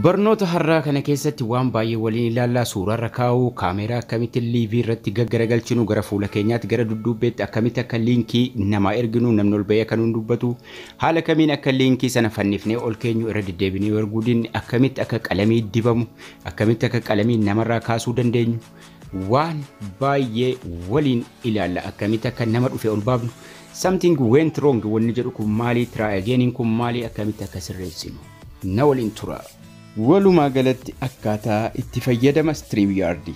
Barnoota har'aa kana keessatti waan baay'ee waliin ilaalaa suurarra kaa'uu kaameeraa akkamitti liivii irratti gaggaragalchinu gara fuula keenyaatti gara dudduubbeetti akkamitti akka liinkii namaa erginu namni ol bahee akka nuun haala kamiin akka liinkii sana fannifnee ol keenyu irra akkamitti akka qalamii dibamu akkamitti akka qalamii namarraa kaasuu dandeenyu waan baay'ee waliin ilaalla akkamitti akka nama dhufe ol baafnu samtiin went wrong jedhu kun maalii tiraa kun maalii akkamitti akka sirreessinu na waliin turaa. walumaa galatti akkaataa itti fayyadama StreamYard.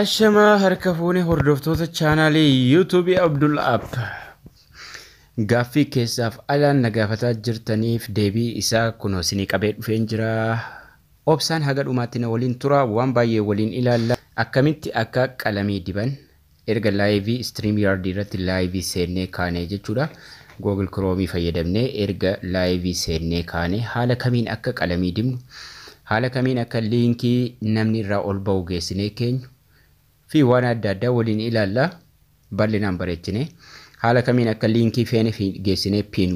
Ashamaa harka fuune hordoftoota chaanaalii yuutuubii Abdul gaaffii keessaaf alaan nagaafataa gaafataa jirtaniif deebii isaa kunoo qabee dhufeen jira. Obsaan haga dhumaatti waliin tura waan baay'ee waliin ilaalla. Akkamitti akka qalamii diban erga laayivii StreamYard irratti laayivii seennee kaanee jechuudha. Google kiroomii fayyadamnee erga laayivii seennee kaane haala kamiin akka qalamii dibnu haala kamiin akka liinkii namni irraa ol ba'u geessinee keenyu fi waan adda addaa waliin ilaalla bal'inaan bareechinee haala kamiin akka liinkii feene geessinee piin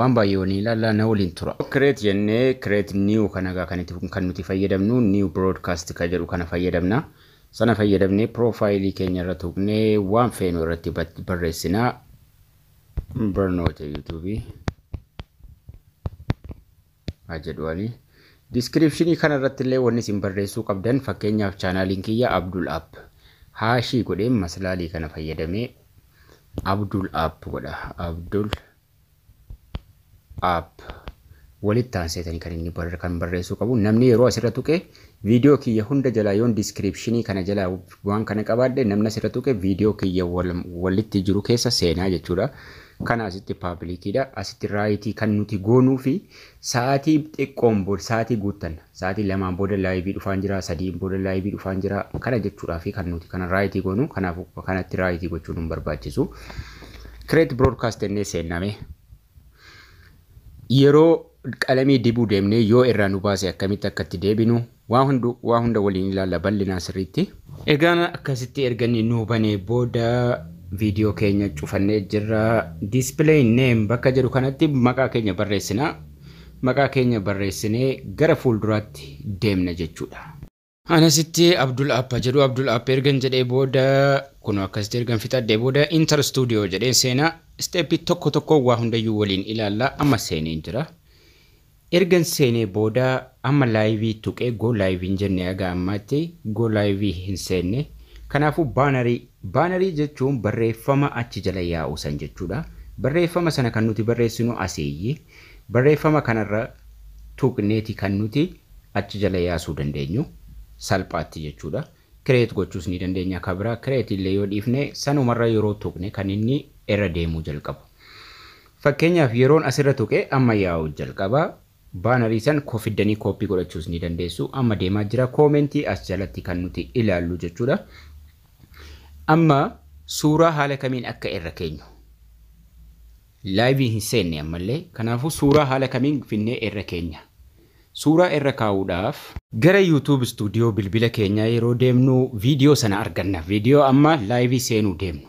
waan baay'ee waliin ilaalla na waliin tura. Kireet jennee kireet niiw kanagaa kan nuti fayyadamnu niiw biroodkaast ka jedhu kana fayyadamna. Sana fayyadamnee piroofaayilii keenya irra tuqnee waan feenu irratti barreessinaa barnoota yuutuubii jedhuani. Diskiripshinii kana irratti illee wanni isin barreessuu qabdan fakkeenyaaf chaanaaliin kiyya Abdul App haashii godhee maslaalii kana fayyadamee Abdul App godha. Abdul App walitti aan kan kan barreessuu qabu. Namni yeroo asirra tuqee viidiyoo kiyya hunda jalaa yoon diskiripshinii kana jalaa waan kana qabaadhe namni asirra tuqee viidiyoo kiyya walitti jiru keessa seenaa jechuudha. Kana asitti paablikiidha. Asitti raayitii kan nuti goonuu fi sa'aatii xiqqoon booda sa'aatii guuttan sa'aatii lamaan booda laayibii dhufaan jira sadiin booda laayibii dhufaan jira kana jechuudhaaf fi kan nuti kana raayitii goonu kanatti raayitii gochuu hin barbaachisu. Kireet biroodkaast jennee seenname yeroo qalamii dibuu deemnee yoo irraa nu baase akkamitti akkatti deebinu waa waa hunda waliin ilaalla bal'inaa sirriitti. Egaan akkasitti erganii nu banee booda viidiyoo keenya cufannee jirra. Diispileey neem bakka jedhu kanatti maqaa keenya barreessina. Maqaa keenya barreessinee gara fuulduraatti deemna jechuudha. Anasitti Abdul Appa jedhu Abdul Appa ergan jedhee booda kunu akkasitti ergan fixadhee booda Inter Studio jedhee seenaa steeppii tokko tokko waa hundayyuu waliin ilaalaa amma seenee jira. Ergan seenee booda amma laayivii tuqee goo laayiviin jennee aga ammaatti goo laayivii hin seenne. Kanaafuu baanarii. Baanarii jechuun barreeffama achi jala yaa'u san jechuudha. Barreeffama sana kan nuti barreessinu aseeyyi. Barreeffama kanarra tuqneeti kan nuti achi jala yaasuu dandeenyu salphaatti jechuudha. Kireet gochuus ni dandeenya akka Kireet illee yoo dhiifne sanumarra yeroo tuqne kan inni irra deemuu jalqabu. Fakkeenyaaf yeroon asirra tuqe amma yaa'u jalqaba. Baanarii san kofiddanii koppii godhachuus ni dandeessu. Amma deemaa jira. Koomentii as jalatti kan nuti ilaallu jechuudha. Amma suuraa haala kamiin akka irra keenyu. Laayiviin hin seenne ammallee. Kanaafuu suuraa haala kamiin finnee irra keenya. Suuraa irra kaa'uudhaaf gara YouTube stuudiyoo bilbila keenyaa yeroo deemnu viidiyoo sana arganna. Viidiyoo amma laayivii seenuu deemnu.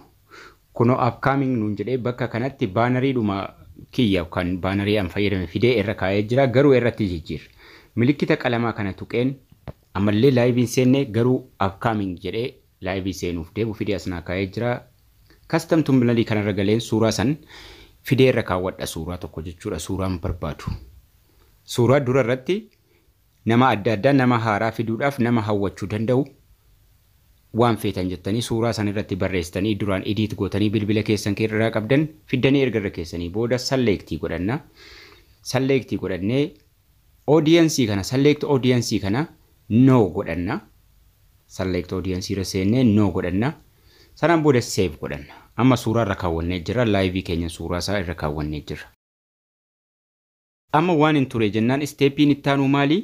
Kunoo upcoming nuun jedhee bakka kanatti baanariidhuma kiyya kan baanarii an fayyadame fidee irra kaa'ee jira garuu irratti jijjiirra. Milikkita qalamaa kana tuqeen ammallee laayiviin seenne garuu upcoming jedhee laayivii seenuuf deemu fidee as kaa'ee jira. Kastamtuun bilalii kanarra galeen suuraa san fideerra kaawwadha suuraa tokko jechuudha suuraan barbaadu. Suuraa dura irratti nama adda addaa nama haaraa fiduudhaaf nama hawwachuu danda'u waan feetan jettanii suuraa san irratti barreessitanii duraan idiit gootanii bilbila keessan irraa qabdan fidanii erga irra keessanii booda salleektii godhannaa. Salleektii godhannee oodiyensii kana salleektii oodiyensii kana noo godhanna. Select audience irra seennee no godhanna. Sanaan booda save godhanna. Amma suuraa irra kaawwannee jira. Laayivii keenya suuraa isaa irra kaawwannee jira. Amma waan hin ture jennaan isteeppiin itti aanu maali?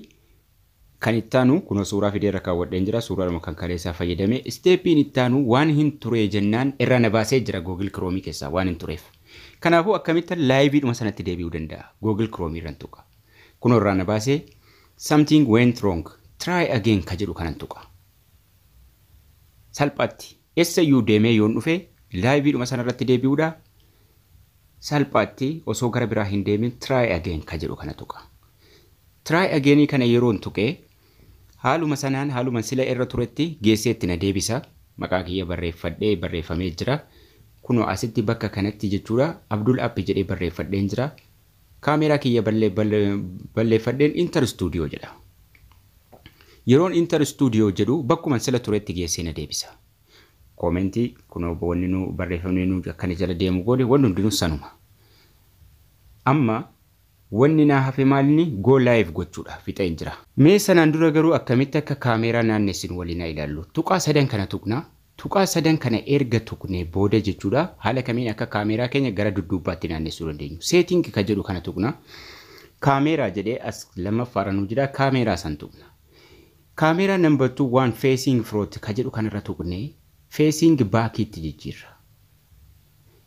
Kan itti aanu kunoo suuraa fidee irra kaawwadheen jira. Suuraa dhuma kan kaleessaa fayyadame. Isteeppiin itti aanu waan hin ture jennaan irra na baasee jira Google kiroomii keessaa waan hin tureef. Kanaafuu akkamitti dhuma sanatti deebi'uu danda'a? Google Chrome irraan tuqa. Kunoo irraa na baasee something went wrong try again ka jedhu kanan tuqa. salphaatti iyyuu deemee yoon dhufe laayiviidhuma sanarratti deebi'uudha. Salphaatti osoo gara biraa hin deemin tiraay ageen ka jedhu kana tuqa. Tiraay ageenii kana yeroo tuqee haaluma sanaan haaluma sila irra turetti geesseetti na deebisa. Maqaa kiyya barreeffadhee barreeffamee jira. kunu asitti bakka kanatti jechuudha Abdul Abbi jedhee barreeffadheen jira. Kaameeraa kiyya balleeffadheen intar Stuudiyoo jedha. yeroon inter istuudiyoo jedhu bakkuma sila turetti na deebisa. Koomenti kun wanni nu barreeffamni nu akkana jala deemu goone wanni hundinuu sanuma. Amma wanni naa hafe maalini goo laayif gochuudha fixa hin jira. Mee sanaan dura garuu akkamitti akka kaameeraa naannessin waliin ilaallu tuqaa sadan kana tuqnaa tuqaa sadan kana erga tuqnee booda jechuudha haala kamiin akka kaameeraa keenya gara dudduubbaatti naannessuu dandeenyu. seetiin kan jedhu kana tuqnaa kaameeraa jedhee as nuu jira kaameeraa san tuqna. Kaameeraa nambar 2 waan feesiing firoot ka kanarra tuqnee feesing baakiitti jijjiirra.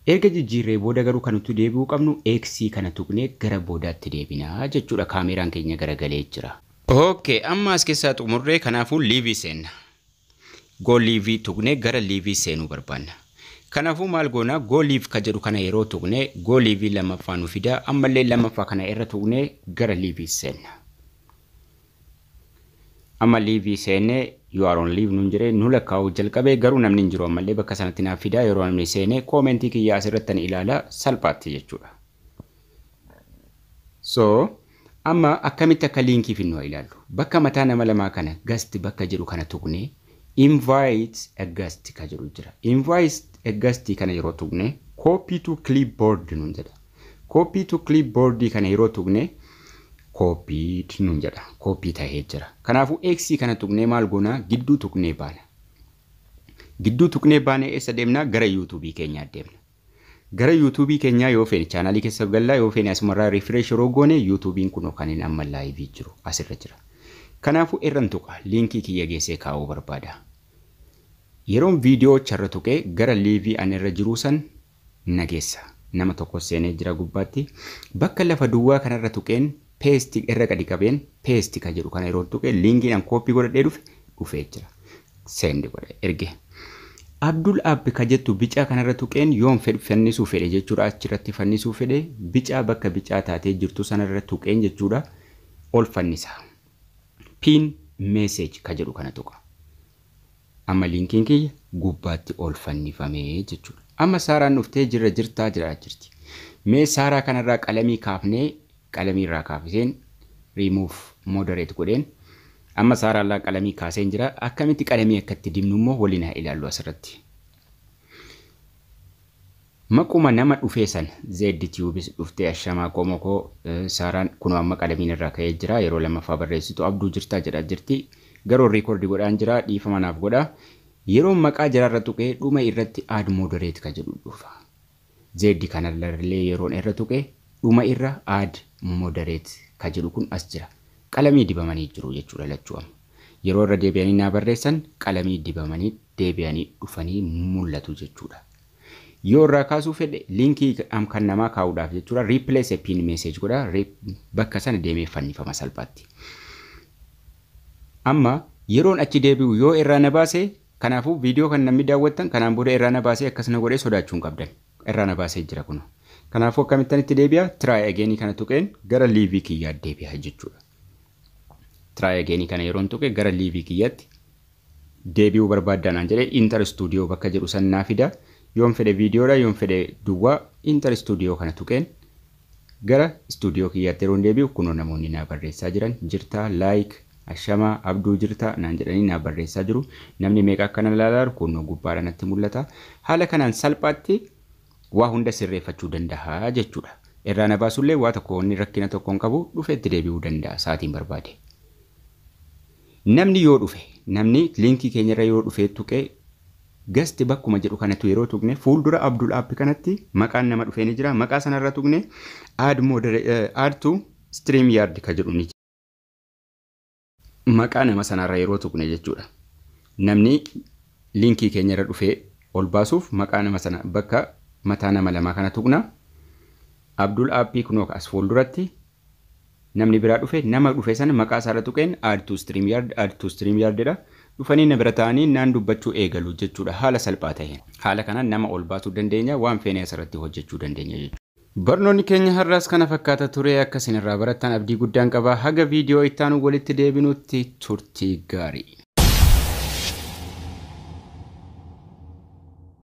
Erga jijjiirree booda garuu kan nuti qabnu eeksii kana tuqnee gara boodaatti deebinaa jechuudha kaameeraan keenya garagalee jira. Ookee amma as keessaa xumurree kanaafuu liivii seenna. Gool liivii tuqnee gara liivii seenuu barbaanna. Kanaafuu maal goonaa gooliif ka jedhu kana yeroo tuqnee gooliivii lammaffaa nu fidaa ammallee lammaffaa kana irra tuqnee gara liivii seenna. amma liivii seenee you are on leave nuun jedhee nu lakkaa'u jalqabee garuu namni hin jiru ammallee bakka sanatti naaf fidaa yeroo namni seenee koomentii kiyya asirratti ni ilaalaa salphaatti jechuudha. So amma akkamitti akka liinkii fi nu ilaallu bakka mataa nama lamaa kana gasti bakka jedhu kana tuqnee invaayit a guest jedhu jira invite a kana yeroo tuqnee copy to clipboard nuun jedha copy to clipboard kana yeroo tuqnee kooppii nuun jedha. Kooppii tahee jira. kanaafu eegsii kana tuqnee maal goonaa gidduu tuqnee baana. Gidduu tuqnee baane eessa deemnaa gara yuutuubii keenyaa deemna. Gara yuutuubii keenyaa yoo feene chaanaalii keessa gallaa yoo feene asumarraa rifireesh yeroo goone yuutuubiin kun kan hin amma laayivii jiru asirra jira. kanaafu irran tuqa liinkii kiyya geessee kaa'uu barbaada. Yeroon viidiyoo charra tuqee gara liivii ani irra jiru san nageessa. Nama tokko seenee jira gubbaatti bakka lafa duwwaa kanarra tuqeen peestii irra gadi qabeen peestii kan jedhu kana yeroo tuqee liingii an kooppii godhadhee dhufe dhufee jira. Seendi godhe erge. Abdul Abbi kan jettu bicaa kanarra tuqeen yoom fedhu fannisuu fedhe jechuudha achirratti fannisuu fedhe bicaa bakka bicaa taatee jirtu sanarra tuqeen jechuudha ol fannisaa Piin meeseej kan jedhu kana tuqa. Amma liinkiin kiyya gubbaatti ol fannifamee jechuudha. Amma Saaraan dhuftee jirra jirtaa jiraa jirti. Mee Saaraa kanarraa qalamii kaafnee qalamii irraa kaafiseen riimuuf moderate godheen amma saaraalaa qalamii kaaseen jira. Akkamitti qalamii akkatti dibnu immoo waliin haa ilaallu asirratti. Maquma nama dhufee sana Zeddi Tiyuubis dhuftee Ashamaa Qomoo eh, Saaraan kunu amma qalamiin irraa ka'ee jira. Yeroo lammaffaa barreessitu abduu jirtaa jedhaa jirti. Garoo riikoordii godhaan jira. Dhiifa manaaf godha. Yeroo maqaa jiraarra tuqee dhuma irratti aad moodoreet ka jedhu dhufa. Zeddi kanallee yeroon irra tuqee dhuma irra aad Moderate kan jedhu kun as jira. Qalamii dibamanii jiru jechuudha lachuudhaam. Yeroo irra deebi'anii naa barreessan qalamii dibamanii deebi'anii dhufanii mul'atu jechuudha. Yoo irraa kaasuu fedhe liinkii kan namaa kaa'uudhaaf jechuudha replace pin message godha bakka sana deemee fannifama salphaatti. Amma yeroon achi deebi'u yoo irraa nabaase baase kanaafuu viidiyoo kan namni daawwattan kanaan booda irraa nabaase baasee akkasuma godhee sodaachuun qabdan irraa na jira kun. Kanaafuu akkamitti itti deebi'a? Tiraay kana tuqeen gara liivii kiyyaatti deebi'a jechuudha. Tiraay ageenii kana yeroon tuqe gara liivii kiyyaatti deebi'uu barbaaddaanaan jedhee inter istuudiyoo bakka jedhu sannaa fida. Yoon fedhe viidiyoodha, yoon fedhe duwwaa intar istuudiyoo kana tuqeen gara istuudiyoo kiyyaatti yeroo deebi'u kunoo namoonni naa barreessaa jiran jirta, laayik ashamaa abduu jirta naan jedhanii naa barreessaa jiru. Namni meeqa akkana ilaalaa jiru kunoo gubbaadhaan natti mul'ata. Haala kanaan salphaatti waa hunda sirreeffachuu danda'a jechuudha. Irraa na baasullee waa tokko inni rakkina tokkoon qabu dhufeetti deebi'uu danda'a Saatiin barbaade. Namni yoo dhufe namni liinkii keenyarra yoo dhufee tuqee gasti bakkuma jedhu kanatu yeroo tuqne fuuldura abdul aappii kanatti maqaan nama dhufee ni jira maqaa sanarra tuqne aad eh, tu ka jedhu ni maqaa nama sanarra yeroo tuqne jechuudha namni liinkii ol baasuuf maqaa nama sana bakka mataa nama lamaa kana tuqna. Abdul Aappii kunoo as fuulduratti namni biraa dhufe nama dhufe sana maqaa isaarra tuqeen add to stream yard add Dhufanii na bira taa'anii naan dubbachuu eegalu jechuudha haala salphaa ta'een. Haala kanaan nama ol baasuu dandeenya waan feene asirratti hojjechuu dandeenya jechuudha. Barnoonni keenya har'aas kana fakkaata ture akka isin irraa baratan abdii guddaan qabaa haga viidiyoo itti walitti deebinutti turtii gaarii.